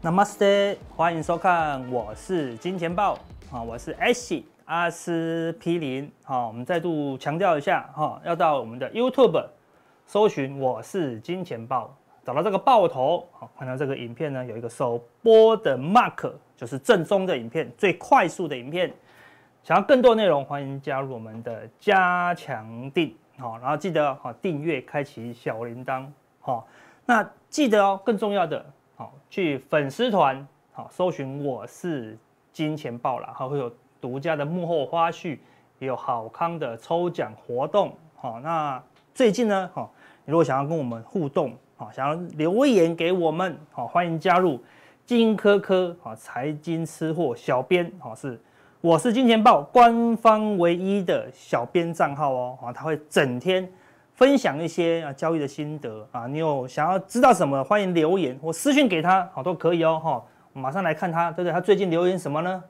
Namaste，欢迎收看，我是金钱豹啊，我是 Ashy。阿司匹林，好，我们再度强调一下，哈，要到我们的 YouTube 搜寻“我是金钱豹”，找到这个豹头，好，看到这个影片呢，有一个首播的 Mark，就是正宗的影片，最快速的影片。想要更多内容，欢迎加入我们的加强定，好，然后记得好订阅，开启小铃铛，好，那记得哦，更重要的，好去粉丝团，好搜寻“我是金钱豹”啦，好会有。独家的幕后花絮，有好康的抽奖活动。好，那最近呢？你如果想要跟我们互动，好，想要留言给我们，好，欢迎加入金科科，好，财经吃货小编，好是，我是金钱豹官方唯一的小编账号哦。好，他会整天分享一些啊交易的心得啊。你有想要知道什么？欢迎留言或私信给他，好都可以哦。哈，马上来看他，对不对？他最近留言什么呢？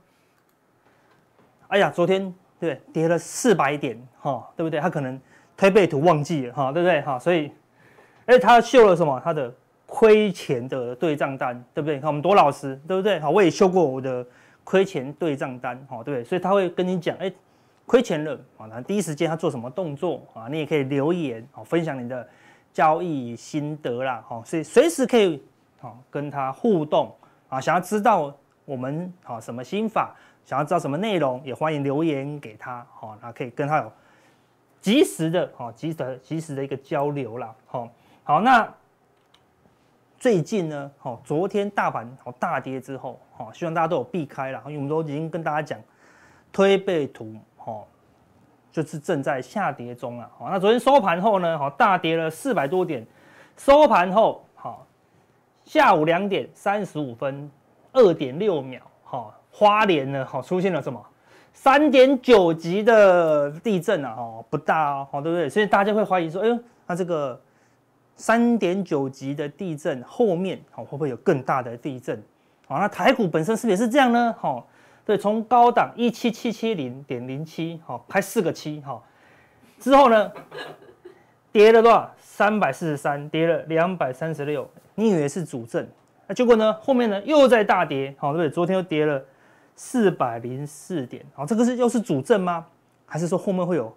哎呀，昨天对跌了四百点哈，对不对？他可能推背图忘记了哈，对不对哈？所以，哎，他秀了什么？他的亏钱的对账单，对不对？看我们多老实，对不对？好，我也秀过我的亏钱对账单，好，对不对？所以他会跟你讲，哎，亏钱了啊，第一时间他做什么动作啊？你也可以留言，好，分享你的交易心得啦，好，所以随时可以好跟他互动啊，想要知道我们好什么心法？想要知道什么内容，也欢迎留言给他，好，那可以跟他有及时的，好及时及时的一个交流啦，好，好，那最近呢，好，昨天大盘好大跌之后，好，希望大家都有避开了，因为我们都已经跟大家讲，推背图，好，就是正在下跌中了，好，那昨天收盘后呢，好大跌了四百多点，收盘后，好，下午两点三十五分二点六秒。花莲呢，好出现了什么三点九级的地震啊，哦不大哦，对不对？所以大家会怀疑说，哎呦，那这个三点九级的地震后面，好会不会有更大的地震？好，那台股本身是不是这样呢？好，对，从高档一七七七零点零七，好，开四个七，好，之后呢，跌了多少？三百四十三，跌了两百三十六。你以为是主震，那结果呢？后面呢又在大跌，好对不对？昨天又跌了。四百零四点，好，这个是又是主震吗？还是说后面会有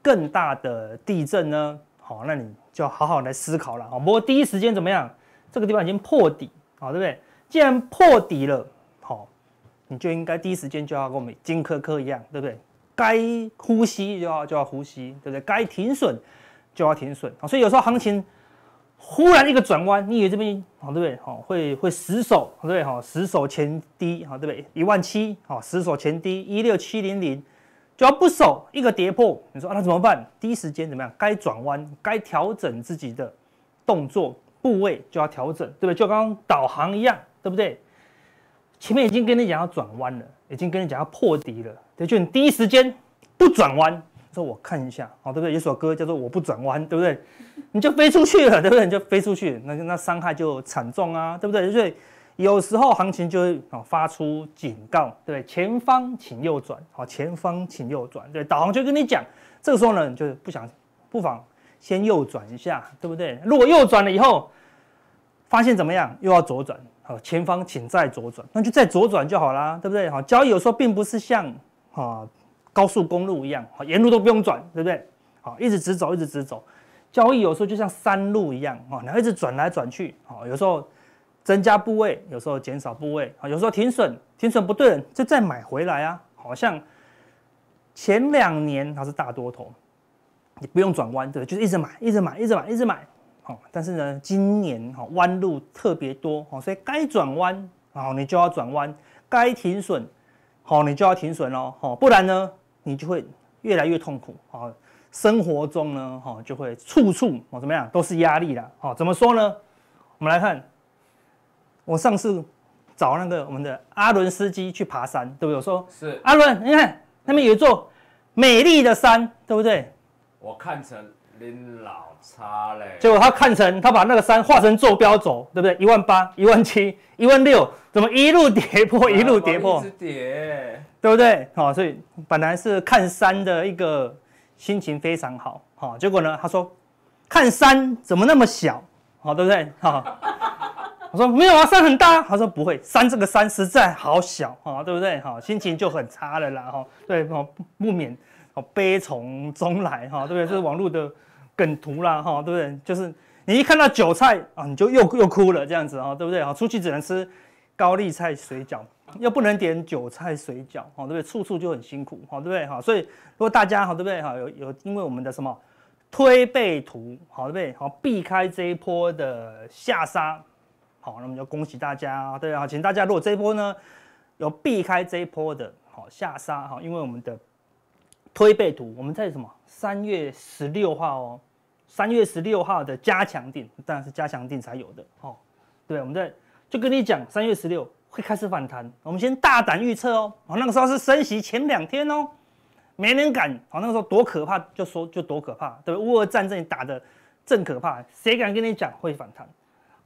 更大的地震呢？好，那你就要好好来思考了。好，不过第一时间怎么样？这个地方已经破底，好，对不对？既然破底了，好，你就应该第一时间就要跟我们金科科一样，对不对？该呼吸就要就要呼吸，对不对？该停损就要停损。好，所以有时候行情。忽然一个转弯，你以为这边好对不对？好，会会死守对不对？好，死守前低好对不对？一万七好，死守前低一六七零零，只要不守一个跌破，你说啊那怎么办？第一时间怎么样？该转弯该调整自己的动作部位就要调整，对不对？就刚刚导航一样，对不对？前面已经跟你讲要转弯了，已经跟你讲要破底了，对，就你第一时间不转弯，说我看一下，好对不对？有首歌叫做我不转弯，对不对？你就飞出去了，对不对？你就飞出去，那那伤害就惨重啊，对不对？所以有时候行情就会啊发出警告，对，前方请右转，好，前方请右转，对，导航就跟你讲，这个时候呢，就不想不妨先右转一下，对不对？如果右转了以后发现怎么样，又要左转，好，前方请再左转，那就再左转就好啦，对不对？好，交易有时候并不是像啊高速公路一样，好，沿路都不用转，对不对？好，一直直走，一直直走。交易有时候就像山路一样啊，你一直转来转去啊，有时候增加部位，有时候减少部位啊，有时候停损，停损不对了就再买回来啊。好像前两年它是大多头，你不用转弯对，就是一直买一直买一直买一直买好。但是呢，今年哈弯路特别多哈，所以该转弯啊你就要转弯，该停损好你就要停损喽不然呢你就会越来越痛苦啊。生活中呢，哈，就会处处哦，怎么样，都是压力啦。好，怎么说呢？我们来看，我上次找那个我们的阿伦司基去爬山，对不对？我说是。阿伦，你看那边有一座美丽的山，对不对？我看成林老差嘞。结果他看成，他把那个山画成坐标轴，对不对？一万八、一万七、一万六，怎么一路跌破，一路跌破？一直跌，对不对？好，所以本来是看山的一个。心情非常好，好，结果呢？他说，看山怎么那么小，好，对不对？哈，我说没有啊，山很大。他说不会，山这个山实在好小，哈，对不对？哈，心情就很差了啦，哈，对，不不免，哦，悲从中来，哈，对不对？这是网络的梗图啦，哈，对不对？就是你一看到韭菜啊，你就又又哭了，这样子啊，对不对？哈，出去只能吃高丽菜水饺。又不能点韭菜水饺，哈，对不对？处处就很辛苦，哈，对不对？哈，所以如果大家，哈，对不对？哈，有有因为我们的什么推背图，好，对不对？好，避开这一波的下杀，好，那么就恭喜大家，对啊。请大家如果这一波呢有避开这一波的，好下杀，哈，因为我们的推背图，我们在什么三月十六号哦，三月十六号的加强定，当然是加强定才有的，哦，对，我们在就跟你讲三月十六。开始反弹，我们先大胆预测哦。好，那个时候是升息前两天哦，没人敢。好，那个时候多可怕，就说就多可怕，对不对？乌尔战争打的正可怕，谁敢跟你讲会反弹？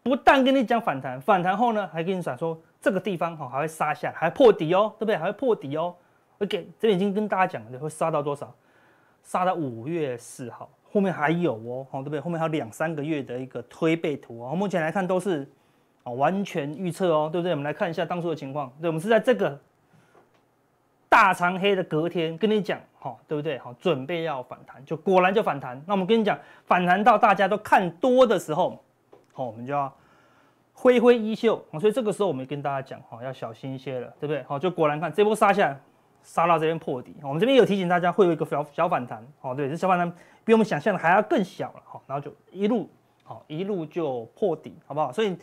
不但跟你讲反弹，反弹后呢，还跟你讲说这个地方哈还会杀下，还破底哦，对不对？还会破底哦。OK，这已经跟大家讲了，会杀到多少？杀到五月四号，后面还有哦，好，对不对？后面还有两三个月的一个推背图啊，目前来看都是。哦，完全预测哦，对不对？我们来看一下当初的情况，对，我们是在这个大长黑的隔天跟你讲，哈，对不对？好，准备要反弹，就果然就反弹。那我们跟你讲，反弹到大家都看多的时候，好，我们就要挥挥衣袖。所以这个时候，我们跟大家讲，哈，要小心一些了，对不对？好，就果然看这波杀下来，杀到这边破底。我们这边有提醒大家，会有一个小小反弹，哦，对，这小反弹比我们想象的还要更小了，好，然后就一路，好，一路就破底，好不好？所以。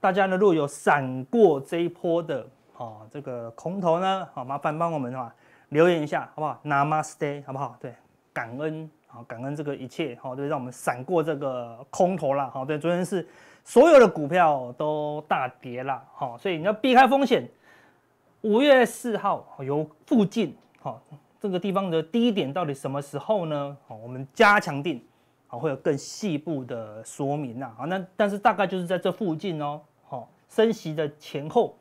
大家呢，如果有闪过这一波的啊，这个空头呢，好麻烦帮我们啊留言一下，好不好？Namaste，好不好？对，感恩，好感恩这个一切，好，对，让我们闪过这个空头啦，好，对，昨天是所有的股票都大跌了，好，所以你要避开风险。五月四号有附近，好，这个地方的低点到底什么时候呢？哦，我们加强定，好会有更细部的说明呐，好，那但是大概就是在这附近哦。升息的前后，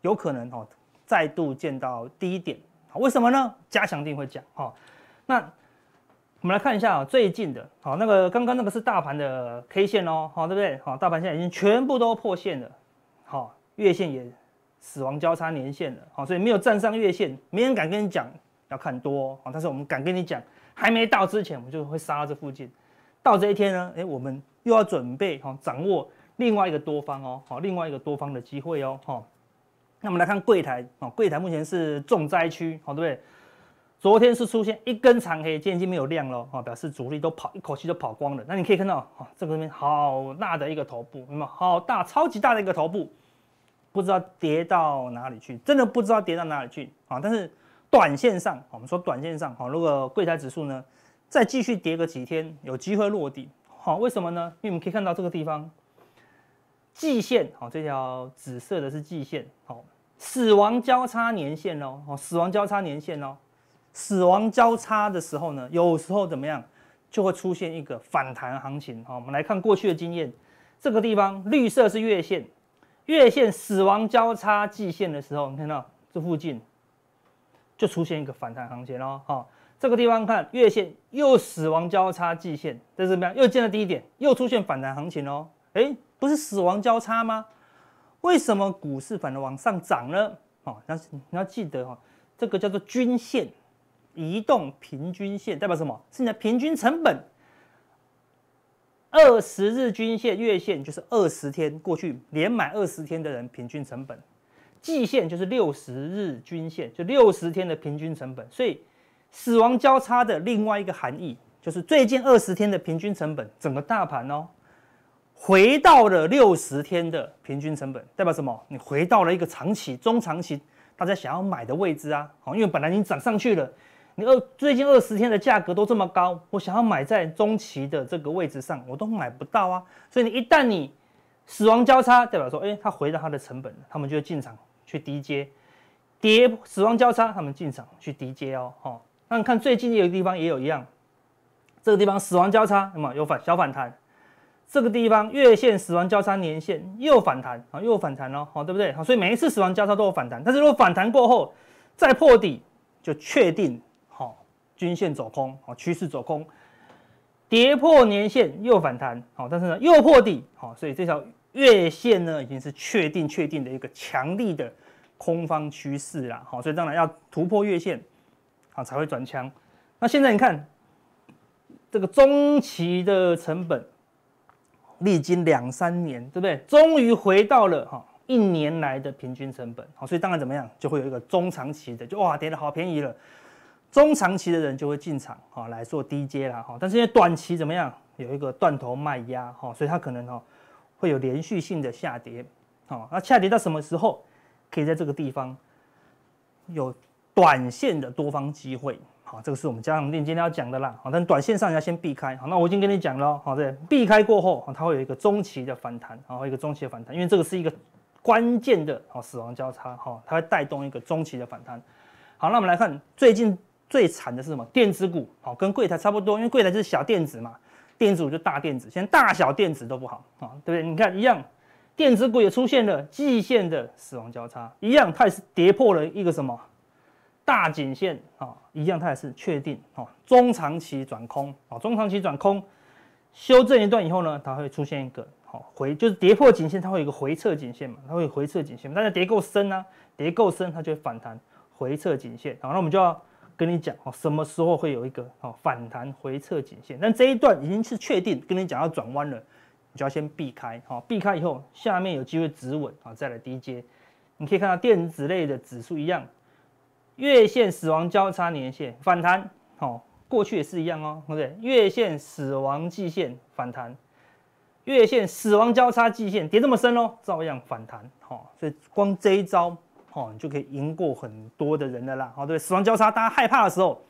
有可能哦，再度见到低点为什么呢？加强定会讲啊。那我们来看一下啊，最近的，好，那个刚刚那个是大盘的 K 线哦，好，对不对？好，大盘现在已经全部都破线了，好，月线也死亡交叉年线了，好，所以没有站上月线，没人敢跟你讲要看多啊。但是我们敢跟你讲，还没到之前，我们就会杀这附近。到这一天呢，哎，我们又要准备好掌握。另外一个多方哦，好，另外一个多方的机会哦，哈。那我们来看柜台哦，柜台目前是重灾区，好，对不对？昨天是出现一根长黑，今天就没有亮了，啊，表示主力都跑，一口气都跑光了。那你可以看到，啊，这个面好大的一个头部，明白好大，超级大的一个头部，不知道跌到哪里去，真的不知道跌到哪里去，啊。但是短线上，我们说短线上，好，如果柜台指数呢，再继续跌个几天，有机会落地，好，为什么呢？因为们可以看到这个地方。季线，好，这条紫色的是季线，好，死亡交叉年线哦，好，死亡交叉年线哦，死亡交叉的时候呢，有时候怎么样就会出现一个反弹行情，好，我们来看过去的经验，这个地方绿色是月线，月线死亡交叉季线的时候，你看到这附近就出现一个反弹行情喽，好，这个地方看月线又死亡交叉季线，这是怎么样？又见到低点，又出现反弹行情喽，哎。不是死亡交叉吗？为什么股市反而往上涨呢？哦，那你要记得哦，这个叫做均线，移动平均线代表什么是你的平均成本。二十日均线、月线就是二十天过去连买二十天的人平均成本，季线就是六十日均线，就六十天的平均成本。所以，死亡交叉的另外一个含义就是最近二十天的平均成本，整个大盘哦。回到了六十天的平均成本，代表什么？你回到了一个长期、中长期大家想要买的位置啊！哦，因为本来你涨上去了，你二最近二十天的价格都这么高，我想要买在中期的这个位置上，我都买不到啊！所以你一旦你死亡交叉，代表说，哎，它回到它的成本，他们就进场去低接，跌死亡交叉，他们进场去低接哦！哦，那你看最近一个地方也有一样，这个地方死亡交叉，那么有反小反弹？这个地方月线死亡交叉，年线又反弹啊，又反弹了，好，对不对？好，所以每一次死亡交叉都有反弹，但是如果反弹过后再破底，就确定好均线走空，好趋势走空，跌破年线又反弹，好，但是呢又破底，好，所以这条月线呢已经是确定确定的一个强力的空方趋势啦，好，所以当然要突破月线啊才会转强。那现在你看这个中期的成本。历经两三年，对不对？终于回到了哈一年来的平均成本，好，所以当然怎么样，就会有一个中长期的，就哇跌得好便宜了，中长期的人就会进场啊来做低阶啦哈。但是因为短期怎么样，有一个断头卖压哈，所以它可能哈会有连续性的下跌，好，那下跌到什么时候可以在这个地方有短线的多方机会？啊，这个是我们加盟店今天要讲的啦。好，但短线上你要先避开。好，那我已经跟你讲了。好，对，避开过后，它会有一个中期的反弹。后一个中期的反弹，因为这个是一个关键的好，死亡交叉。哈，它会带动一个中期的反弹。好，那我们来看最近最惨的是什么？电子股。好，跟柜台差不多，因为柜台就是小电子嘛，电子股就大电子。现在大小电子都不好。啊，对不对？你看一样，电子股也出现了季线的死亡交叉，一样，它也是跌破了一个什么？大颈线啊，一样，它也是确定啊，中长期转空啊，中长期转空，修正一段以后呢，它会出现一个好回，就是跌破颈线，它会有一个回撤颈线嘛，它会回撤颈线，但是跌够深啊，跌够深它就会反弹回撤颈线，好，那我们就要跟你讲哦，什么时候会有一个好反弹回撤颈线，但这一段已经是确定，跟你讲要转弯了，你就要先避开啊，避开以后下面有机会止稳啊，再来低接。你可以看到电子类的指数一样。月线死亡交叉年线反弹，哦，过去也是一样哦，对不对？月线死亡季线反弹，月线死亡交叉季线跌这么深哦，照样反弹，哦，所以光这一招，哦，你就可以赢过很多的人了啦，哦，对，死亡交叉，大家害怕的时候，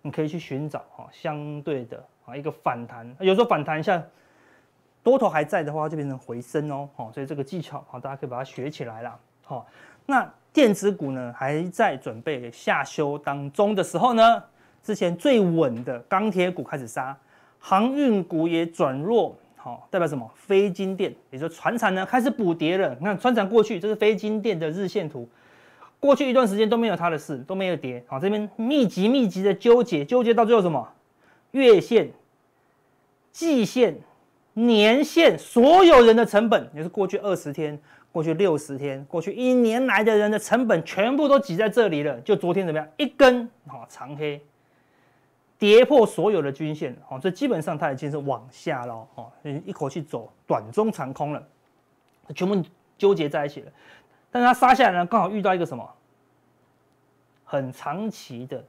你可以去寻找，哈，相对的，啊，一个反弹，有时候反弹一下，多头还在的话，就变成回升哦，好，所以这个技巧，好，大家可以把它学起来啦，好，那。电子股呢还在准备下修当中的时候呢，之前最稳的钢铁股开始杀，航运股也转弱，好代表什么？非金电，也就是船产呢开始补跌了。你看船产过去，这是非金电的日线图，过去一段时间都没有它的事，都没有跌。好，这边密集密集的纠结，纠结到最后什么？月线、季线、年线，所有人的成本，也是过去二十天。过去六十天，过去一年来的人的成本全部都挤在这里了。就昨天怎么样，一根啊长黑，跌破所有的均线哦，所以基本上它已经是往下了，哦，一口气走短中长空了，全部纠结在一起了。但它杀下来呢，刚好遇到一个什么，很长期的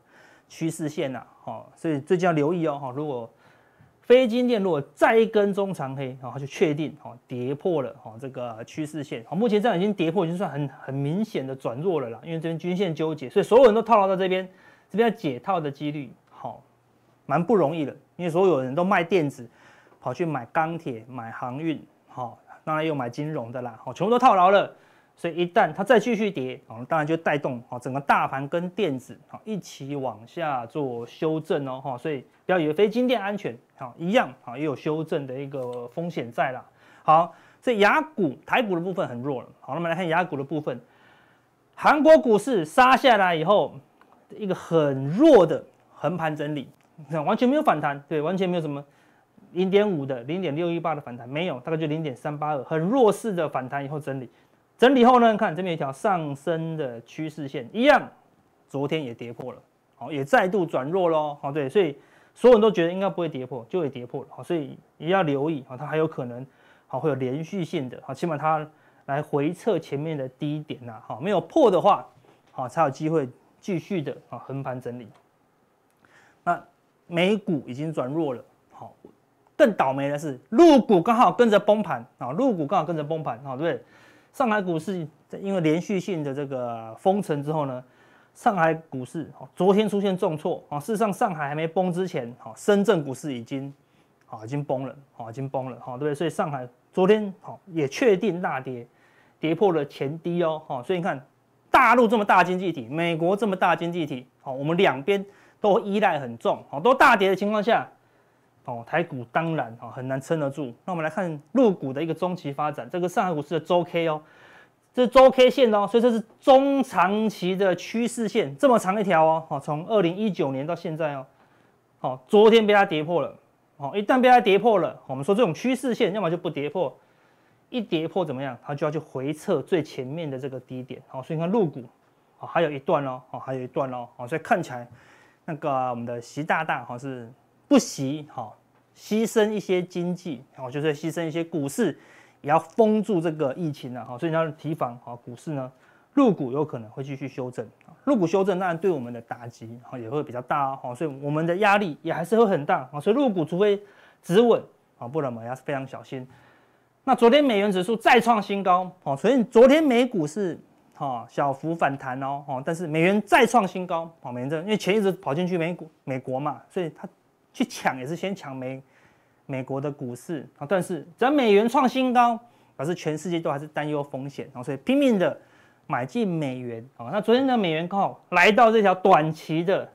趋势线呐，好，所以这就要留意哦，哈，如果。非金电如果再一根中长黑，然后就确定哈跌破了哈这个趋势线。好，目前这样已经跌破，已经算很很明显的转弱了啦。因为这边均线纠结，所以所有人都套牢在这边，这边要解套的几率好蛮不容易的，因为所有人都卖电子，跑去买钢铁、买航运，好，然又买金融的啦，好，全部都套牢了。所以一旦它再继续跌，哦，当然就带动哦整个大盘跟电子，哦一起往下做修正哦，哈，所以不要以为非金电安全，哈，一样，哈也有修正的一个风险在啦。好，这雅股台股的部分很弱了，好，那么来看雅股的部分，韩国股市杀下来以后，一个很弱的横盘整理，完全没有反弹，对，完全没有什么零点五的、零点六一八的反弹没有，大概就零点三八二，很弱势的反弹以后整理。整理后呢？看这边一条上升的趋势线，一样，昨天也跌破了，好，也再度转弱喽，好，对，所以所有人都觉得应该不会跌破，就会跌破了，好，所以也要留意啊，它还有可能好会有连续性的，好，起码它来回测前面的低点啊，好，没有破的话，好才有机会继续的啊横盘整理。那美股已经转弱了，好，更倒霉的是，陆股刚好跟着崩盘，啊，陆股刚好跟着崩盘，好，对。上海股市因为连续性的这个封城之后呢，上海股市昨天出现重挫啊。事实上，上海还没崩之前，哈，深圳股市已经啊已经崩了啊，已经崩了哈，对不对？所以上海昨天好也确定大跌，跌破了前低哦，哈。所以你看，大陆这么大经济体，美国这么大经济体，好，我们两边都依赖很重，好，都大跌的情况下。哦，台股当然哦很难撑得住。那我们来看入股的一个中期发展，这个上海股市的周 K 哦，这是周 K 线哦，所以这是中长期的趋势线，这么长一条哦，哦，从二零一九年到现在哦，好，昨天被它跌破了，哦，一旦被它跌破了，我们说这种趋势线要么就不跌破，一跌破怎么样，它就要去回撤最前面的这个低点，好，所以你看入股，啊，还有一段哦，啊，还有一段哦，哦，所以看起来那个我们的习大大哈是。不惜哈牺牲一些经济，好就是牺牲一些股市，也要封住这个疫情呢，哈，所以你要提防啊，股市呢，入股有可能会继续修正啊，入股修正当然对我们的打击哈也会比较大哈，所以我们的压力也还是会很大啊，所以入股除非止稳啊，不然嘛还是非常小心。那昨天美元指数再创新高哦，所以昨天美股是哈小幅反弹哦，哦，但是美元再创新高，好，反正因为前一直跑进去美股美国嘛，所以它。去抢也是先抢美美国的股市啊，但是只要美元创新高，表示全世界都还是担忧风险，然后所以拼命的买进美元啊。那昨天的美元靠来到这条短期的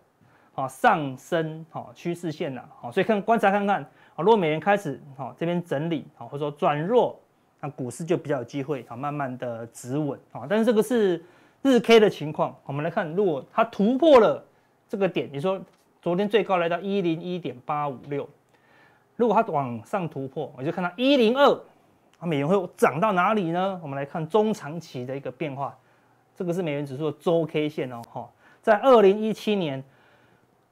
啊上升啊趋势线了，好，所以看观察看看啊，如果美元开始好这边整理，好或者说转弱，那股市就比较有机会啊慢慢的止稳啊。但是这个是日 K 的情况，我们来看如果它突破了这个点，你说。昨天最高来到一零一点八五六，如果它往上突破，我就看到一零二，啊，美元会涨到哪里呢？我们来看中长期的一个变化，这个是美元指数的周 K 线哦，哈，在二零一七年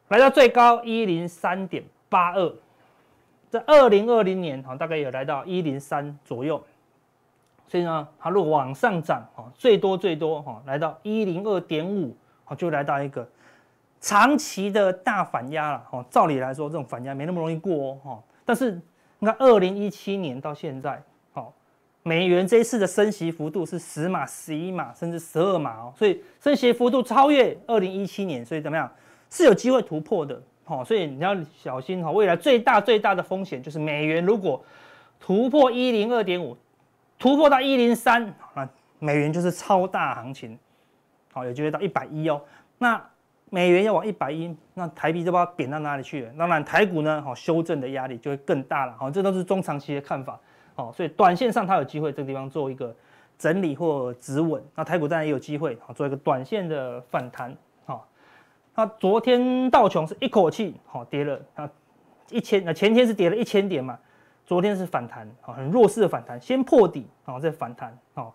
来到最高一零三点八二，在二零二零年哈大概有来到一零三左右，所以呢，它如果往上涨哈，最多最多哈，来到一零二点五，好，就来到一个。长期的大反压了哦，照理来说，这种反压没那么容易过哦。哈，但是你看，二零一七年到现在，好，美元这一次的升息幅度是十码、十一码甚至十二码哦，所以升息幅度超越二零一七年，所以怎么样是有机会突破的。好，所以你要小心哈，未来最大最大的风险就是美元如果突破一零二点五，突破到一零三，那美元就是超大行情，好，有机会到一百一哦，那。美元要往一百一，那台币这把贬到哪里去？了。当然，台股呢，好修正的压力就会更大了。好，这都是中长期的看法。好，所以短线上它有机会，这个地方做一个整理或止稳。那台股当然也有机会，哦、做一个短线的反弹。好，那昨天道琼是一口气好跌了啊一千，那前天是跌了一千点嘛？昨天是反弹，好很弱势的反弹，先破底，好再反弹，好，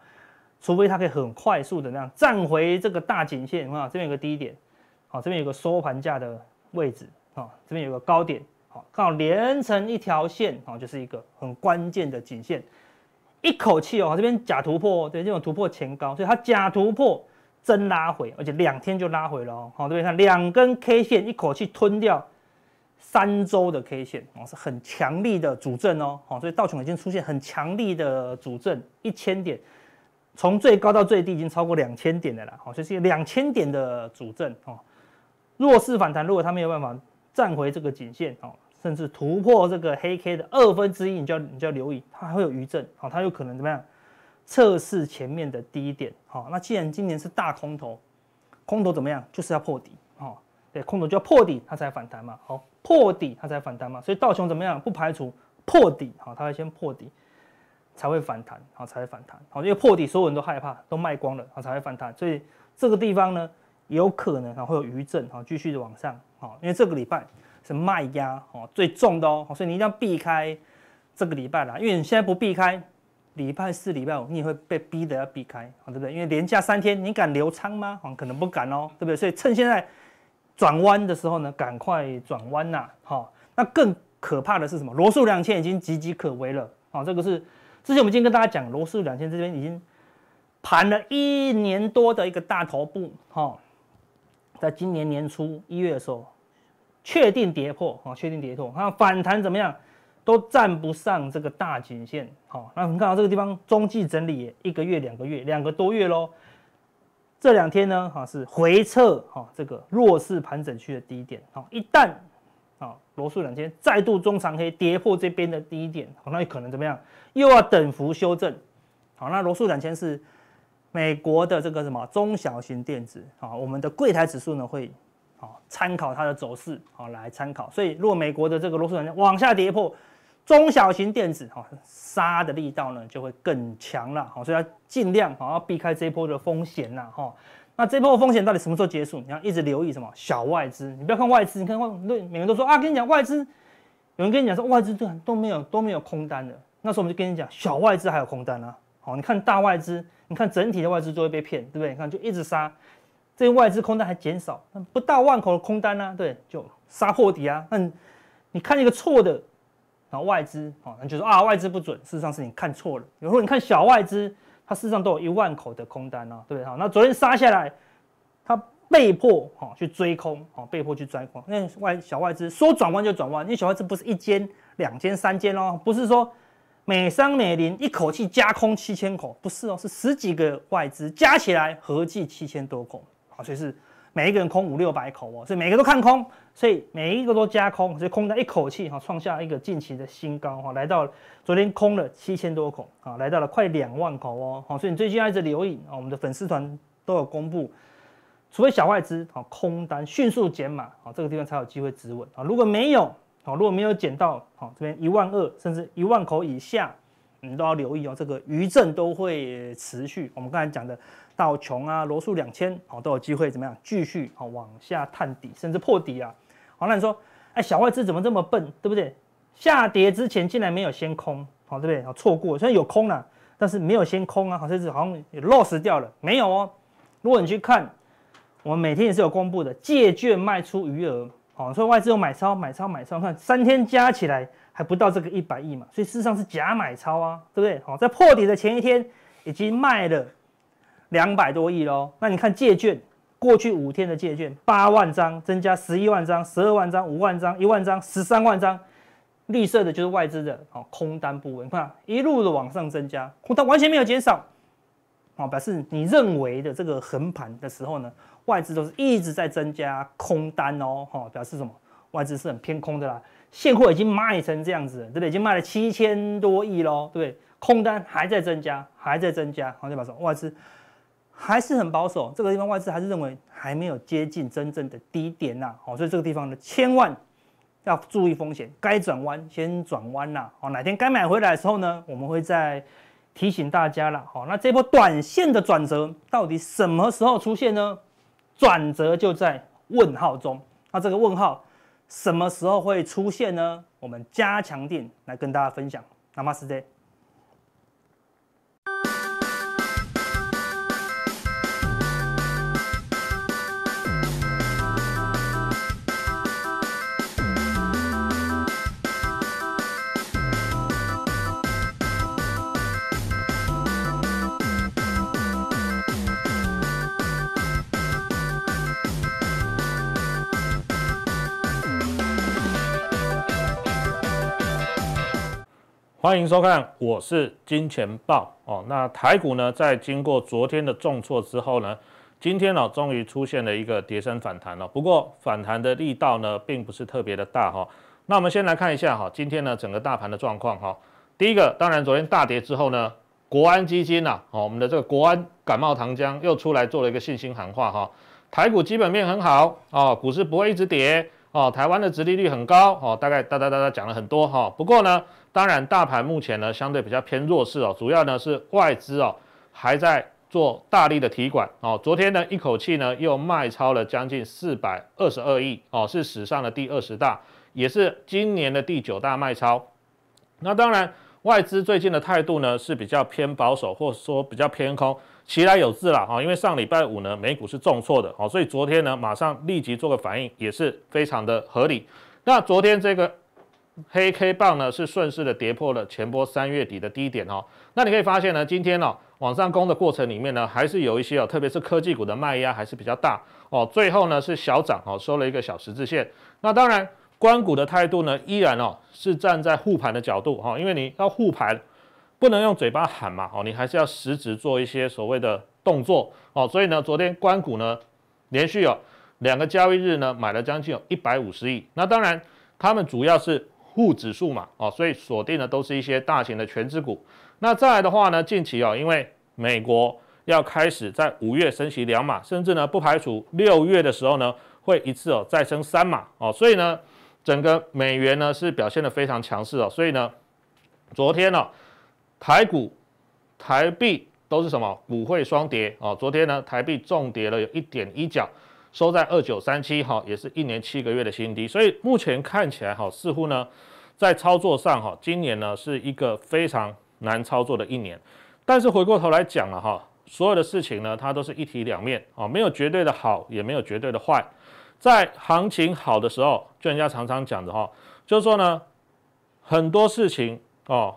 除非它可以很快速的那样站回这个大颈线，你看这边有个低点。好，这边有个收盘价的位置啊，这边有个高点，好，刚好连成一条线啊，就是一个很关键的颈线，一口气哦，这边假突破，对，这种突破前高，所以它假突破真拉回，而且两天就拉回了，好，这边看两根 K 线，一口气吞掉三周的 K 线哦，是很强力的主阵哦，好，所以道琼已经出现很强力的主阵，一千点，从最高到最低已经超过两千点的了，好，所以是两千点的主阵哦。弱势反弹，如果它没有办法站回这个颈线，好，甚至突破这个黑 K 的二分之一，你就要你就要留意，它还会有余震，好，它有可能怎么样测试前面的低点，好，那既然今年是大空头，空头怎么样，就是要破底，好，对，空头就要破底，它才反弹嘛，好，破底它才反弹嘛，所以道琼怎么样，不排除破底，好，它会先破底才会反弹，好，才会反弹，好，因为破底所有人都害怕，都卖光了，好，才会反弹，所以这个地方呢。有可能啊会有余震啊，继续的往上啊，因为这个礼拜是卖压哦最重的哦，所以你一定要避开这个礼拜啦，因为你现在不避开礼拜四礼拜五，你也会被逼的要避开啊，对不对？因为连假三天，你敢留仓吗？啊，可能不敢哦，对不对？所以趁现在转弯的时候呢，赶快转弯呐，好，那更可怕的是什么？罗素两千已经岌岌可危了啊，这个是之前我们已经跟大家讲，罗素两千这边已经盘了一年多的一个大头部哈。在今年年初一月的时候，确定跌破啊，确定跌破，那反弹怎么样都站不上这个大颈线，好，那我们看到这个地方中继整理一个月、两个月、两个多月喽，这两天呢，哈是回撤，哈这个弱势盘整区的低点，好，一旦啊罗素两千再度中长黑跌破这边的低点，那有可能怎么样又要等幅修正，好，那罗素两千是。美国的这个什么中小型电子啊，我们的柜台指数呢会啊参考它的走势啊来参考，所以若美国的这个罗素两往下跌破中小型电子哈杀的力道呢就会更强了，好，所以要尽量好要避开这波的风险呐。哈。那这波风险到底什么时候结束？你要一直留意什么小外资？你不要看外资，你看外每人都说啊，跟你讲外资，有人跟你讲说外资都都没有都没有空单的，那时候我们就跟你讲小外资还有空单啊。哦，你看大外资，你看整体的外资就会被骗，对不对？你看就一直杀，这些外资空单还减少，不到万口的空单呢，对，就杀破底啊。那你看一个错的，然后外资，哦，那就说啊，外资不准，事实上是你看错了。有时候你看小外资，它事实上都有一万口的空单呢，对不对？好，那昨天杀下来，它被迫，哦，去追空，哦，被迫去追空。那外小外资说转弯就转弯，因为小外资不是一间、两间、三间哦，不是说。美商美林一口气加空七千口，不是哦，是十几个外资加起来合计七千多口，啊，所以是每一个人空五六百口哦，所以每个都看空，所以每一个都加空，所以空单一口气哈创下一个近期的新高哈，来到昨天空了七千多口啊，来到了快两万口哦，好，所以你最近一直留意啊，我们的粉丝团都有公布，除非小外资啊空单迅速减码啊，这个地方才有机会止稳啊，如果没有。哦，如果没有减到，好这边一万二甚至一万口以下，你都要留意哦。这个余震都会持续。我们刚才讲的道琼啊、罗素两千，好都有机会怎么样继续好往下探底，甚至破底啊。好，那你说，哎，小外资怎么这么笨，对不对？下跌之前竟然没有先空，好对不对？好错过，虽然有空了，但是没有先空啊，好像是好像也 loss 掉了，没有哦。如果你去看，我们每天也是有公布的借券卖出余额。哦，所以外资又买超，买超，买超，看三天加起来还不到这个一百亿嘛，所以事实上是假买超啊，对不对？好，在破底的前一天已经卖了两百多亿喽。那你看借券，过去五天的借券八万张，增加十一万张、十二万张、五万张、一万张、十三万张，绿色的就是外资的哦，空单部位，你看一路的往上增加，空单完全没有减少。哦，表示你认为的这个横盘的时候呢，外资都是一直在增加空单哦。哈，表示什么？外资是很偏空的啦。现货已经卖成这样子，对不对？已经卖了七千多亿喽，对不对？空单还在增加，还在增加。好，就表示外资还是很保守。这个地方外资还是认为还没有接近真正的低点呐。哦，所以这个地方呢，千万要注意风险，该转弯先转弯啦。哦，哪天该买回来的时候呢，我们会在。提醒大家了，好，那这波短线的转折到底什么时候出现呢？转折就在问号中，那这个问号什么时候会出现呢？我们加强店来跟大家分享，Namaste。欢迎收看，我是金钱豹哦。那台股呢，在经过昨天的重挫之后呢，今天呢，终于出现了一个跌升反弹了。不过反弹的力道呢，并不是特别的大哈。那我们先来看一下哈，今天呢，整个大盘的状况哈。第一个，当然昨天大跌之后呢，国安基金呐，哦，我们的这个国安感冒糖浆又出来做了一个信心喊话哈。台股基本面很好啊，股市不会一直跌啊。台湾的殖利率很高哦，大概哒哒哒哒讲了很多哈。不过呢，当然，大盘目前呢相对比较偏弱势哦，主要呢是外资哦还在做大力的提管哦。昨天呢一口气呢又卖超了将近四百二十二亿哦，是史上的第二十大，也是今年的第九大卖超。那当然，外资最近的态度呢是比较偏保守，或者说比较偏空，其来有自了哈。因为上礼拜五呢美股是重挫的哦，所以昨天呢马上立即做个反应也是非常的合理。那昨天这个。黑 K 棒呢是顺势的跌破了前波三月底的低点哦。那你可以发现呢，今天哦往上攻的过程里面呢，还是有一些哦，特别是科技股的卖压还是比较大哦。最后呢是小涨哦，收了一个小十字线。那当然，关谷的态度呢依然哦是站在护盘的角度哈，因为你要护盘，不能用嘴巴喊嘛哦，你还是要实质做一些所谓的动作哦。所以呢，昨天关谷呢连续哦两个交易日呢买了将近有一百五十亿。那当然，他们主要是。沪指数嘛，哦，所以锁定的都是一些大型的全资股。那再来的话呢，近期啊，因为美国要开始在五月升息两码，甚至呢不排除六月的时候呢会一次哦再升三码哦，所以呢，整个美元呢是表现的非常强势哦，所以呢，昨天呢，台股、台币都是什么股汇双跌啊，昨天呢，台币重跌了有一点一角，收在二九三七哈，也是一年七个月的新低，所以目前看起来哈，似乎呢。在操作上，哈，今年呢是一个非常难操作的一年，但是回过头来讲了，哈，所有的事情呢，它都是一体两面啊，没有绝对的好，也没有绝对的坏。在行情好的时候，就人家常常讲的哈，就是说呢，很多事情哦，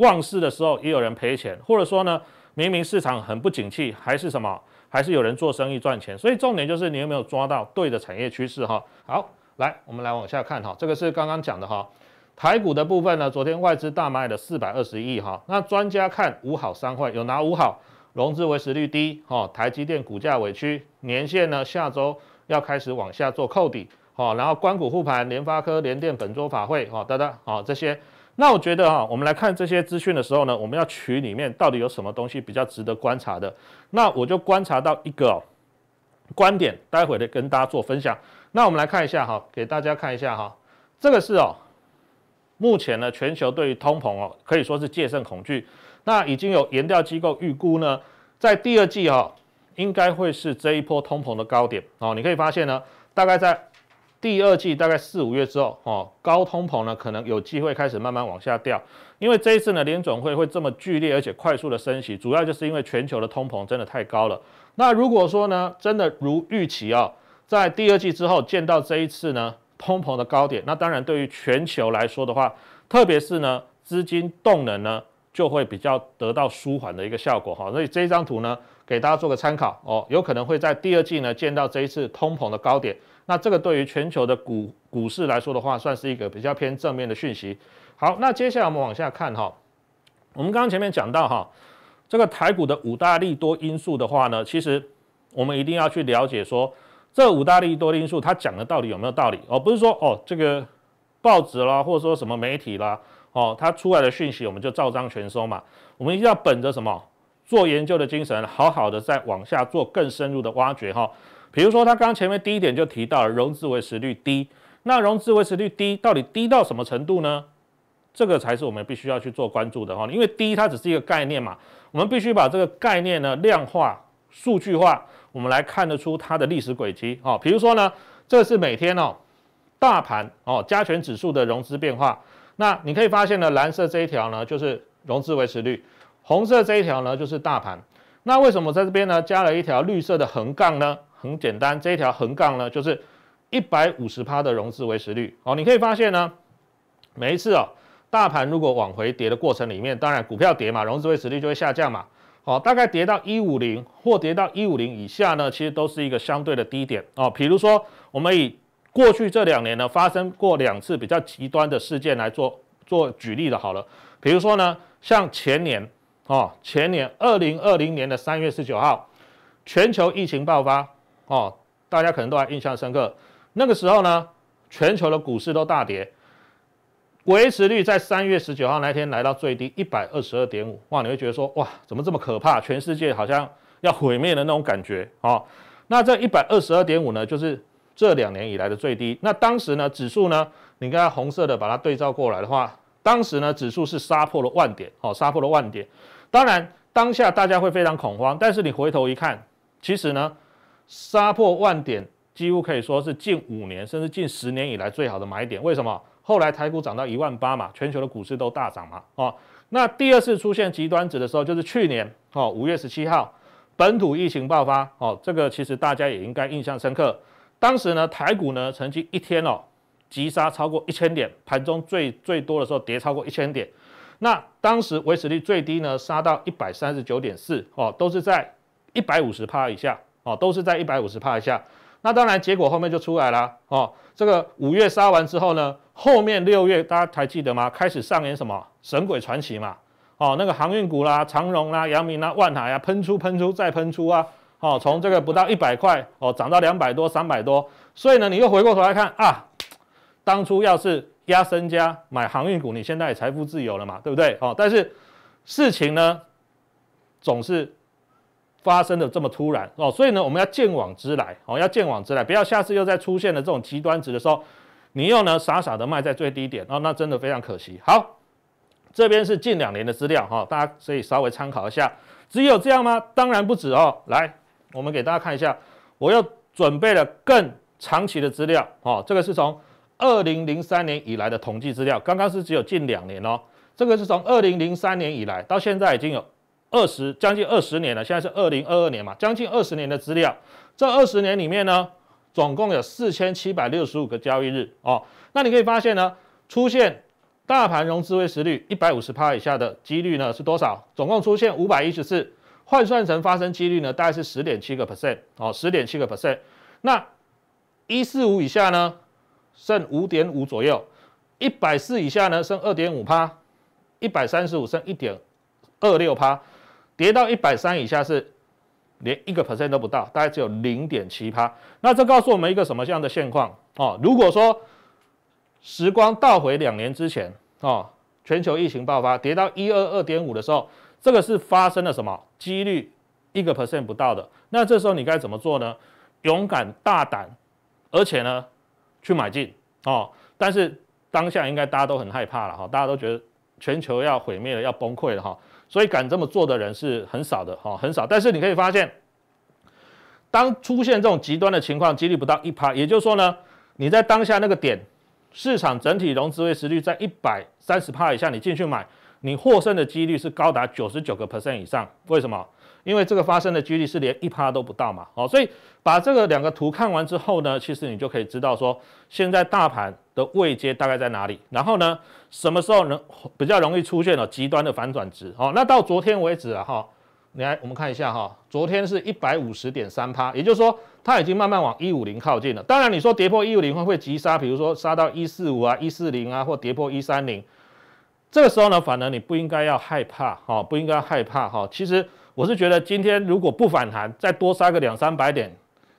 旺市的时候也有人赔钱，或者说呢，明明市场很不景气，还是什么，还是有人做生意赚钱。所以重点就是你有没有抓到对的产业趋势哈。好，来，我们来往下看哈，这个是刚刚讲的哈。台股的部分呢，昨天外资大卖了四百二十亿哈。那专家看五好三坏，有哪五好？融资维持率低，哈，台积电股价委屈，年线呢下周要开始往下做扣底，哈。然后关股护盘，联发科、联电本周法会，哈，等等，好这些。那我觉得哈，我们来看这些资讯的时候呢，我们要取里面到底有什么东西比较值得观察的。那我就观察到一个观点，待会的跟大家做分享。那我们来看一下哈，给大家看一下哈，这个是哦。目前呢，全球对于通膨哦，可以说是戒慎恐惧。那已经有研调机构预估呢，在第二季哈，应该会是这一波通膨的高点哦。你可以发现呢，大概在第二季大概四五月之后哦，高通膨呢可能有机会开始慢慢往下掉。因为这一次呢，联总会会这么剧烈而且快速的升息，主要就是因为全球的通膨真的太高了。那如果说呢，真的如预期哦，在第二季之后见到这一次呢。通膨的高点，那当然对于全球来说的话，特别是呢，资金动能呢就会比较得到舒缓的一个效果哈。所以这一张图呢，给大家做个参考哦，有可能会在第二季呢见到这一次通膨的高点。那这个对于全球的股股市来说的话，算是一个比较偏正面的讯息。好，那接下来我们往下看哈。我们刚刚前面讲到哈，这个台股的五大利多因素的话呢，其实我们一定要去了解说。这五大利多因素，它讲的到底有没有道理？哦，不是说哦，这个报纸啦，或者说什么媒体啦，哦，它出来的讯息我们就照章全收嘛。我们一定要本着什么做研究的精神，好好的再往下做更深入的挖掘哈。比如说他刚刚前面第一点就提到了融资维持率低，那融资维持率低到底低到什么程度呢？这个才是我们必须要去做关注的哈，因为低它只是一个概念嘛，我们必须把这个概念呢量化。数据化，我们来看得出它的历史轨迹哦。比如说呢，这是每天哦大盘哦加权指数的融资变化。那你可以发现呢，蓝色这一条呢就是融资维持率，红色这一条呢就是大盘。那为什么在这边呢加了一条绿色的横杠呢？很简单，这一条横杠呢就是一百五十趴的融资维持率哦。你可以发现呢，每一次哦大盘如果往回跌的过程里面，当然股票跌嘛，融资维持率就会下降嘛。哦，大概跌到一五零或跌到一五零以下呢，其实都是一个相对的低点哦。比如说，我们以过去这两年呢发生过两次比较极端的事件来做做举例的好了。比如说呢，像前年啊，前年二零二零年的三月十九号，全球疫情爆发哦，大家可能都还印象深刻。那个时候呢，全球的股市都大跌。维持率在三月十九号那天来到最低一百二十二点五，哇！你会觉得说哇，怎么这么可怕？全世界好像要毁灭的那种感觉哦。那这一百二十二点五呢，就是这两年以来的最低。那当时呢，指数呢，你看红色的把它对照过来的话，当时呢，指数是杀破了万点，哦，杀破了万点。当然，当下大家会非常恐慌，但是你回头一看，其实呢，杀破万点几乎可以说是近五年甚至近十年以来最好的买点。为什么？后来台股涨到一万八嘛，全球的股市都大涨嘛，哦，那第二次出现极端值的时候就是去年，哦五月十七号，本土疫情爆发，哦这个其实大家也应该印象深刻，当时呢台股呢曾经一天哦急杀超过一千点，盘中最最多的时候跌超过一千点，那当时维持率最低呢杀到一百三十九点四，哦都是在一百五十帕以下，哦都是在一百五十帕以下。那当然，结果后面就出来了哦。这个五月杀完之后呢，后面六月大家还记得吗？开始上演什么神鬼传奇嘛？哦，那个航运股啦、长荣啦、阳明啦、万海啊，喷出、喷出、再喷出啊！哦，从这个不到一百块哦，涨到两百多、三百多。所以呢，你又回过头来看啊，当初要是压身家买航运股，你现在财富自由了嘛？对不对？哦，但是事情呢，总是。发生的这么突然哦，所以呢，我们要见往之来哦，要见往之来，不要下次又再出现了这种极端值的时候，你又呢傻傻的卖在最低点哦，那真的非常可惜。好，这边是近两年的资料哈，大家可以稍微参考一下。只有这样吗？当然不止哦。来，我们给大家看一下，我又准备了更长期的资料哦，这个是从二零零三年以来的统计资料，刚刚是只有近两年哦，这个是从二零零三年以来到现在已经有。二十将近二十年了，现在是二零二二年嘛，将近二十年的资料。这二十年里面呢，总共有四千七百六十五个交易日哦。那你可以发现呢，出现大盘融资维持率一百五十趴以下的几率呢是多少？总共出现五百一十四，换算成发生几率呢，大概是十点七个 percent 哦，十点七个 percent。那一四五以下呢，剩五点五左右；一百四以下呢，剩二点五趴；一百三十五剩一点二六趴。跌到一百三以下是连一个 percent 都不到，大概只有零点七趴。那这告诉我们一个什么样的现况？哦，如果说时光倒回两年之前，哦，全球疫情爆发，跌到一二二点五的时候，这个是发生了什么？几率一个 percent 不到的。那这时候你该怎么做呢？勇敢大胆，而且呢去买进哦。但是当下应该大家都很害怕了哈，大家都觉得全球要毁灭了，要崩溃了哈。所以敢这么做的人是很少的哈，很少。但是你可以发现，当出现这种极端的情况，几率不到一趴。也就是说呢，你在当下那个点，市场整体融资维持率在一百三十趴以下，你进去买，你获胜的几率是高达九十九个 percent 以上。为什么？因为这个发生的几率是连一趴都不到嘛，好，所以把这个两个图看完之后呢，其实你就可以知道说现在大盘的位阶大概在哪里，然后呢，什么时候能比较容易出现了极端的反转值？好，那到昨天为止啊，哈，来我们看一下哈，昨天是一百五十点三趴，也就是说它已经慢慢往一五零靠近了。当然你说跌破一五零会不会急杀？比如说杀到一四五啊、一四零啊，或跌破一三零，这个时候呢，反而你不应该要害怕，哈，不应该害怕，哈，其实。我是觉得今天如果不反弹，再多杀个两三百点，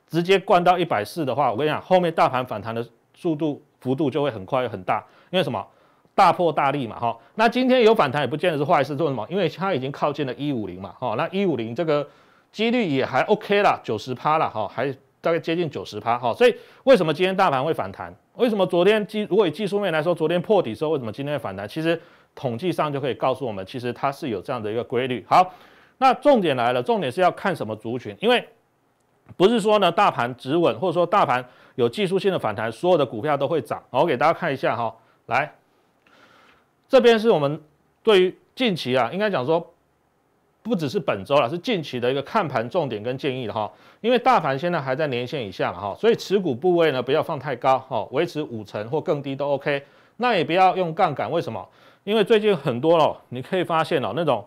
直接灌到一百四的话，我跟你讲，后面大盘反弹的速度幅度就会很快很大。因为什么？大破大立嘛，哈。那今天有反弹也不见得是坏事。做什么？因为它已经靠近了一五零嘛，哈。那一五零这个几率也还 OK 啦，九十趴了，哈，还大概接近九十趴，哈。所以为什么今天大盘会反弹？为什么昨天技如果以技术面来说，昨天破底之后，为什么今天反弹？其实统计上就可以告诉我们，其实它是有这样的一个规律。好。那重点来了，重点是要看什么族群，因为不是说呢大盘止稳，或者说大盘有技术性的反弹，所有的股票都会涨。好，我给大家看一下哈，来，这边是我们对于近期啊，应该讲说，不只是本周了，是近期的一个看盘重点跟建议的哈。因为大盘现在还在年线以下哈，所以持股部位呢不要放太高哈，维持五成或更低都 OK。那也不要用杠杆，为什么？因为最近很多了，你可以发现哦，那种。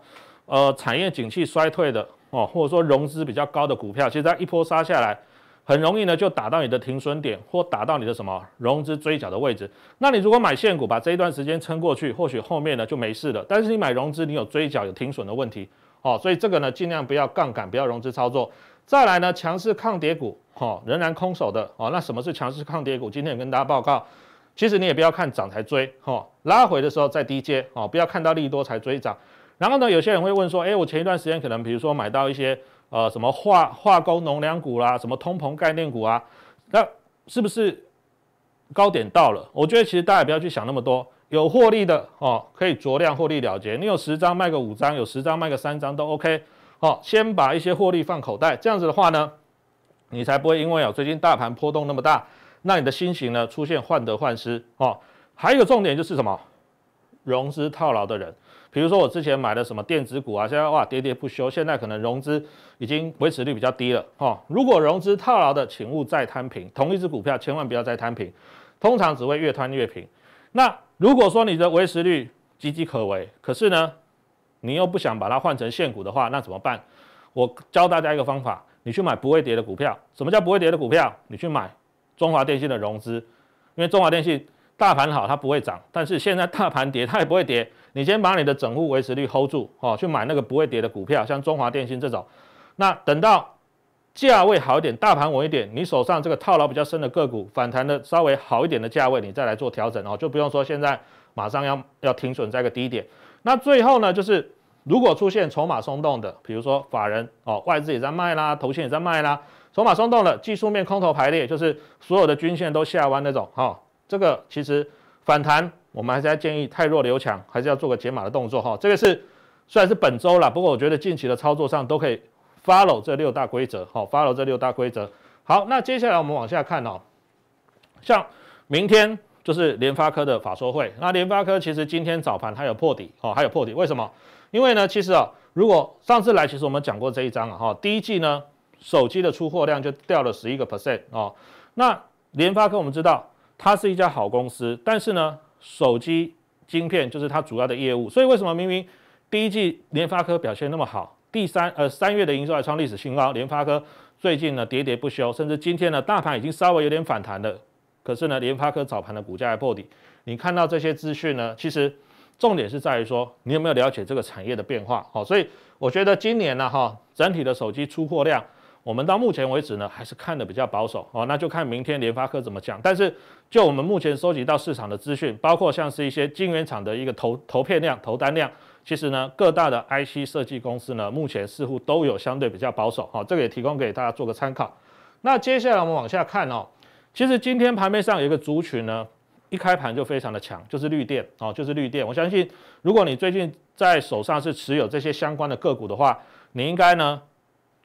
呃，产业景气衰退的哦，或者说融资比较高的股票，其实它一波杀下来，很容易呢就打到你的停损点，或打到你的什么融资追缴的位置。那你如果买现股，把这一段时间撑过去，或许后面呢就没事了。但是你买融资，你有追缴、有停损的问题哦。所以这个呢，尽量不要杠杆，不要融资操作。再来呢，强势抗跌股哦，仍然空手的哦。那什么是强势抗跌股？今天也跟大家报告，其实你也不要看涨才追哦，拉回的时候再低接哦，不要看到利多才追涨。然后呢，有些人会问说，哎，我前一段时间可能，比如说买到一些呃什么化化工、农粮股啦，什么通膨概念股啊，那是不是高点到了？我觉得其实大家不要去想那么多，有获利的哦，可以酌量获利了结。你有十张卖个五张，有十张卖个三张都 OK 哦。先把一些获利放口袋，这样子的话呢，你才不会因为啊最近大盘波动那么大，那你的心情呢出现患得患失哦。还有一个重点就是什么，融资套牢的人。比如说我之前买的什么电子股啊，现在哇跌跌不休。现在可能融资已经维持率比较低了哈。如果融资套牢的，请勿再摊平。同一只股票千万不要再摊平，通常只会越摊越平。那如果说你的维持率岌岌可危，可是呢，你又不想把它换成现股的话，那怎么办？我教大家一个方法，你去买不会跌的股票。什么叫不会跌的股票？你去买中华电信的融资，因为中华电信大盘好，它不会涨，但是现在大盘跌，它也不会跌。你先把你的整户维持率 hold 住哦，去买那个不会跌的股票，像中华电信这种。那等到价位好一点，大盘稳一点，你手上这个套牢比较深的个股反弹的稍微好一点的价位，你再来做调整哦。就不用说现在马上要要停损在个低点。那最后呢，就是如果出现筹码松动的，比如说法人哦，外资也在卖啦，头先也在卖啦，筹码松动了，技术面空头排列，就是所有的均线都下弯那种哈。这个其实反弹。我们还是要建议太弱留强，还是要做个解码的动作哈。这个是虽然是本周了，不过我觉得近期的操作上都可以 follow 这六大规则哈。follow 这六大规则。好，那接下来我们往下看哦。像明天就是联发科的法说会。那联发科其实今天早盘它有破底哦，还有破底。为什么？因为呢，其实啊，如果上次来，其实我们讲过这一章啊哈。第一季呢，手机的出货量就掉了十一个 percent 哦。那联发科我们知道它是一家好公司，但是呢。手机晶片就是它主要的业务，所以为什么明明第一季联发科表现那么好，第三呃三月的营收还创历史新高，联发科最近呢喋喋不休，甚至今天呢大盘已经稍微有点反弹了，可是呢联发科早盘的股价还破底，你看到这些资讯呢，其实重点是在于说你有没有了解这个产业的变化，好，所以我觉得今年呢哈整体的手机出货量。我们到目前为止呢，还是看的比较保守哦，那就看明天联发科怎么讲。但是，就我们目前收集到市场的资讯，包括像是一些晶圆厂的一个投投片量、投单量，其实呢，各大的 IC 设计公司呢，目前似乎都有相对比较保守哦。这个也提供给大家做个参考。那接下来我们往下看哦，其实今天盘面上有一个族群呢，一开盘就非常的强，就是绿电哦，就是绿电。我相信，如果你最近在手上是持有这些相关的个股的话，你应该呢。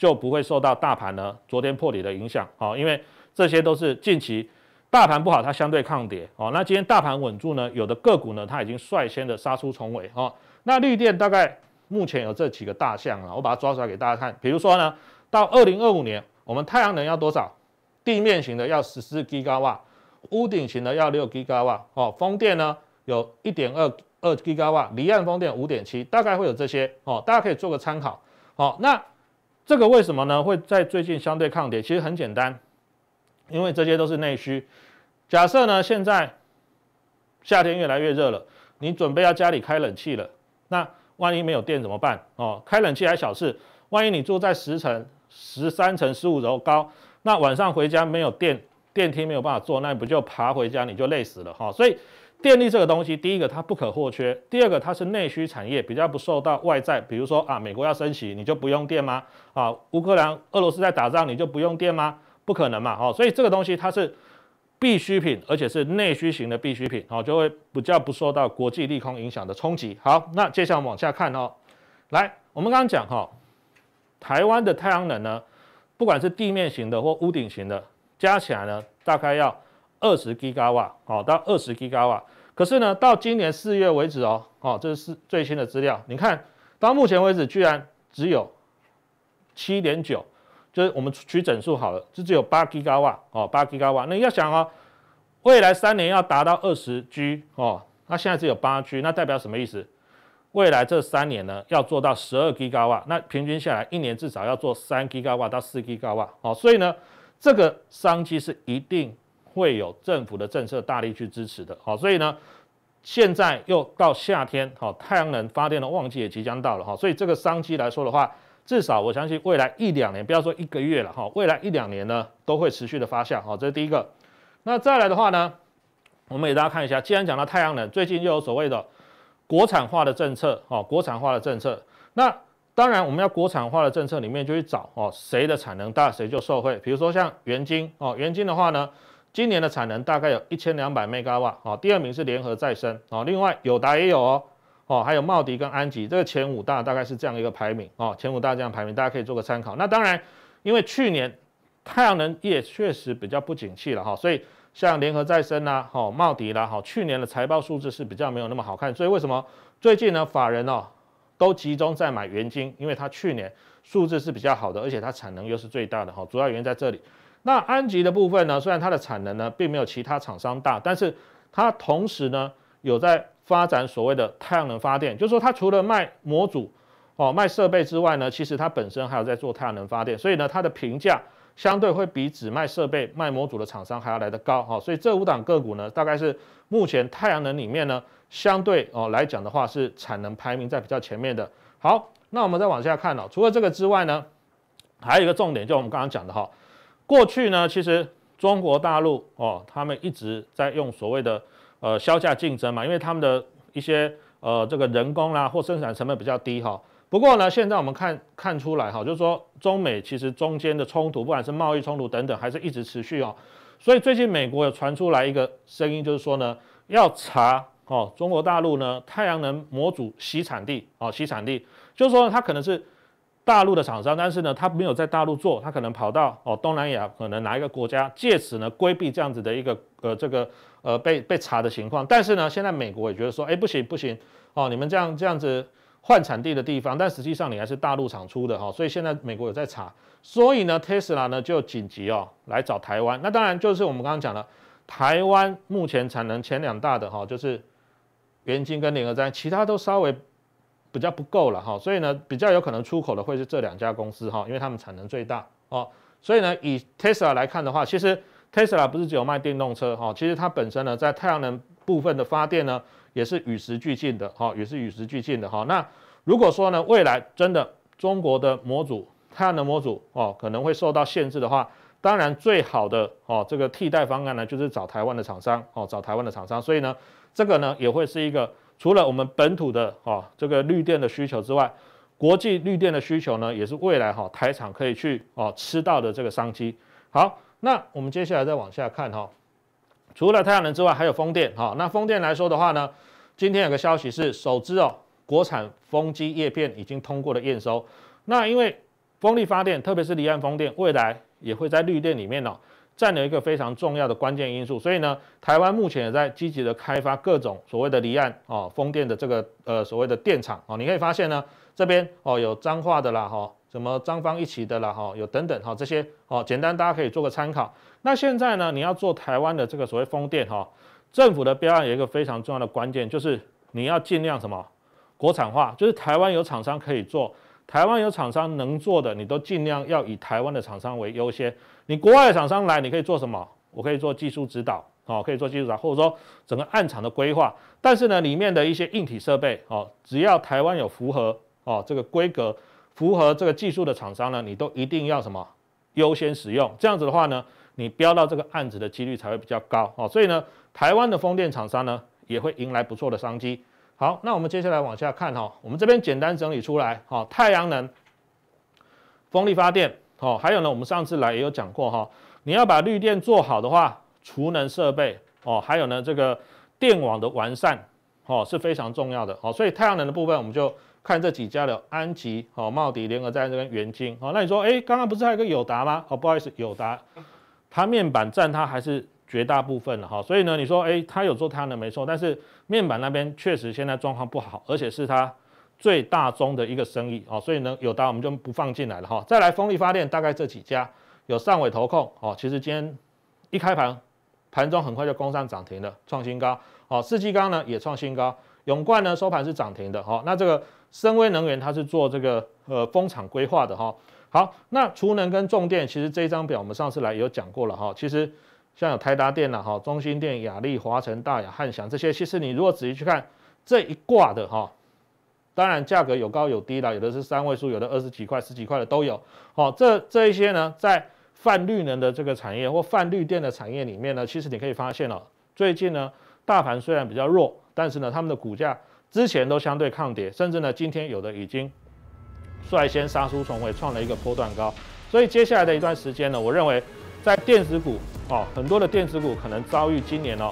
就不会受到大盘呢昨天破底的影响好，因为这些都是近期大盘不好，它相对抗跌哦。那今天大盘稳住呢，有的个股呢它已经率先的杀出重围哦，那绿电大概目前有这几个大项了，我把它抓出来给大家看。比如说呢，到二零二五年，我们太阳能要多少？地面型的要十四吉瓦，屋顶型的要六吉瓦哦。风电呢，有一点二二吉瓦，离岸风电五点七，大概会有这些哦。大家可以做个参考哦。那这个为什么呢？会在最近相对抗跌，其实很简单，因为这些都是内需。假设呢，现在夏天越来越热了，你准备要家里开冷气了，那万一没有电怎么办？哦，开冷气还小事，万一你住在十层、十三层、十五楼高，那晚上回家没有电，电梯没有办法坐，那不就爬回家你就累死了哈。所以。电力这个东西，第一个它不可或缺，第二个它是内需产业，比较不受到外在，比如说啊，美国要升息，你就不用电吗？啊，乌克兰、俄罗斯在打仗，你就不用电吗？不可能嘛，哦，所以这个东西它是必需品，而且是内需型的必需品，哦，就会比较不受到国际利空影响的冲击。好，那接下来往下看哦，来，我们刚刚讲哈，台湾的太阳能呢，不管是地面型的或屋顶型的，加起来呢，大概要二十吉瓦好，到二十吉瓦。可是呢，到今年四月为止哦，哦，这是最新的资料。你看，到目前为止居然只有七点九，就是我们取整数好了，就只有八 g 咖瓦哦，八吉咖瓦。你要想哦，未来三年要达到二十 G 哦，那现在只有八 G，那代表什么意思？未来这三年呢，要做到十二 g 咖瓦，那平均下来一年至少要做三 g 咖瓦到四 g 咖瓦哦。所以呢，这个商机是一定。会有政府的政策大力去支持的，好，所以呢，现在又到夏天，好，太阳能发电的旺季也即将到了，哈，所以这个商机来说的话，至少我相信未来一两年，不要说一个月了，哈，未来一两年呢都会持续的发酵，好，这是第一个。那再来的话呢，我们给大家看一下，既然讲到太阳能，最近又有所谓的国产化的政策，哈，国产化的政策，那当然我们要国产化的政策里面就去找，哦，谁的产能大，谁就受惠。比如说像元晶，哦，元晶的话呢。今年的产能大概有一千两百兆瓦哦，第二名是联合再生哦，另外友达也有哦，哦，还有茂迪跟安吉，这个前五大大概是这样一个排名哦，前五大这样排名大家可以做个参考。那当然，因为去年太阳能业确实比较不景气了哈，所以像联合再生啦、哦茂迪啦、哈去年的财报数字是比较没有那么好看，所以为什么最近呢法人哦都集中在买元晶，因为它去年数字是比较好的，而且它产能又是最大的哈，主要原因在这里。那安吉的部分呢？虽然它的产能呢并没有其他厂商大，但是它同时呢有在发展所谓的太阳能发电，就是说它除了卖模组哦卖设备之外呢，其实它本身还有在做太阳能发电，所以呢它的评价相对会比只卖设备卖模组的厂商还要来得高哈。所以这五档个股呢，大概是目前太阳能里面呢相对哦来讲的话是产能排名在比较前面的。好，那我们再往下看哦，除了这个之外呢，还有一个重点，就我们刚刚讲的哈。过去呢，其实中国大陆哦，他们一直在用所谓的呃销价竞争嘛，因为他们的一些呃这个人工啦或生产成本比较低哈。不过呢，现在我们看看出来哈，就是说中美其实中间的冲突，不管是贸易冲突等等，还是一直持续哦。所以最近美国有传出来一个声音，就是说呢，要查哦中国大陆呢太阳能模组西产地哦西产地，就是说它可能是。大陆的厂商，但是呢，他没有在大陆做，他可能跑到哦东南亚，可能哪一个国家，借此呢规避这样子的一个呃这个呃被被查的情况。但是呢，现在美国也觉得说，哎不行不行哦，你们这样这样子换产地的地方，但实际上你还是大陆厂出的哈，所以现在美国有在查，所以呢特斯拉呢就紧急哦来找台湾。那当然就是我们刚刚讲了，台湾目前产能前两大的哈，就是元晶跟联合在，其他都稍微。比较不够了哈，所以呢，比较有可能出口的会是这两家公司哈，因为他们产能最大哦。所以呢，以 Tesla 来看的话，其实 Tesla 不是只有卖电动车哈，其实它本身呢，在太阳能部分的发电呢，也是与时俱进的哈，也是与时俱进的哈。那如果说呢，未来真的中国的模组、太阳能模组哦，可能会受到限制的话，当然最好的哦，这个替代方案呢，就是找台湾的厂商哦，找台湾的厂商。所以呢，这个呢，也会是一个。除了我们本土的啊这个绿电的需求之外，国际绿电的需求呢，也是未来哈台厂可以去哦吃到的这个商机。好，那我们接下来再往下看哈，除了太阳能之外，还有风电哈。那风电来说的话呢，今天有个消息是，首支哦国产风机叶片已经通过了验收。那因为风力发电，特别是离岸风电，未来也会在绿电里面哦。占了一个非常重要的关键因素，所以呢，台湾目前也在积极的开发各种所谓的离岸哦风电的这个呃所谓的电厂哦，你可以发现呢，这边哦有彰化的啦哈，什么彰方一起的啦哈，有等等哈这些哦，简单大家可以做个参考。那现在呢，你要做台湾的这个所谓风电哈，政府的标案有一个非常重要的关键，就是你要尽量什么国产化，就是台湾有厂商可以做，台湾有厂商能做的，你都尽量要以台湾的厂商为优先。你国外的厂商来，你可以做什么？我可以做技术指导，哦，可以做技术指导，或者说整个案场的规划。但是呢，里面的一些硬体设备，哦，只要台湾有符合，哦，这个规格符合这个技术的厂商呢，你都一定要什么优先使用？这样子的话呢，你标到这个案子的几率才会比较高，哦，所以呢，台湾的风电厂商呢也会迎来不错的商机。好，那我们接下来往下看，哈，我们这边简单整理出来，哈，太阳能、风力发电。哦，还有呢，我们上次来也有讲过哈，你要把绿电做好的话，储能设备哦，还有呢，这个电网的完善哦是非常重要的哦，所以太阳能的部分我们就看这几家的安吉哦、茂迪联合在这边元晶哦，那你说哎，刚刚不是还有个友达吗？哦，不好意思，友达，它面板占它还是绝大部分的哈，所以呢，你说哎，它有做太阳能没错，但是面板那边确实现在状况不好，而且是它。最大宗的一个生意哦，所以呢有达我们就不放进来了哈。再来风力发电大概这几家有汕尾投控哦，其实今天一开盘盘中很快就攻上涨停了，创新高哦。世纪钢呢也创新高，永冠呢收盘是涨停的哦。那这个深威能源它是做这个呃风场规划的哈。好，那储能跟重电其实这一张表我们上次来有讲过了哈。其实像有台达电了哈，中心电、雅利、华晨、大雅、汉翔这些，其实你如果仔细去看这一挂的哈。当然，价格有高有低啦，有的是三位数，有的二十几块、十几块的都有。哦，这这一些呢，在泛绿能的这个产业或泛绿电的产业里面呢，其实你可以发现了，最近呢，大盘虽然比较弱，但是呢，他们的股价之前都相对抗跌，甚至呢，今天有的已经率先杀出重围，创了一个波段高。所以接下来的一段时间呢，我认为在电子股哦，很多的电子股可能遭遇今年哦。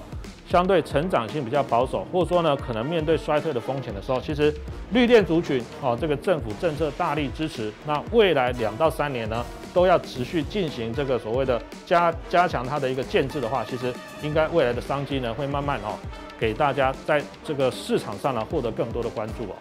相对成长性比较保守，或者说呢，可能面对衰退的风险的时候，其实绿电族群哦，这个政府政策大力支持，那未来两到三年呢，都要持续进行这个所谓的加加强它的一个建制的话，其实应该未来的商机呢，会慢慢哦，给大家在这个市场上呢获得更多的关注哦。